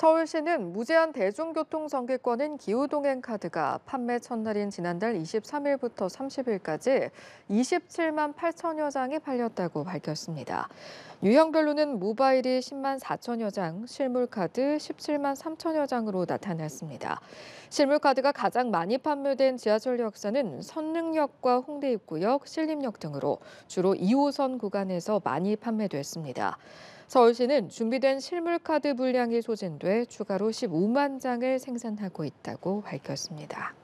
서울시는 무제한 대중교통 정기권인 기후동행 카드가 판매 첫날인 지난달 23일부터 30일까지 27만 8천여 장이 팔렸다고 밝혔습니다. 유형별로는 모바일이 10만 4천여 장, 실물카드 17만 3천여 장으로 나타났습니다. 실물카드가 가장 많이 판매된 지하철 역사는 선릉역과 홍대 입구역, 신림역 등으로 주로 2호선 구간에서 많이 판매됐습니다. 서울시는 준비된 실물 카드 분량이 소진돼 추가로 15만 장을 생산하고 있다고 밝혔습니다.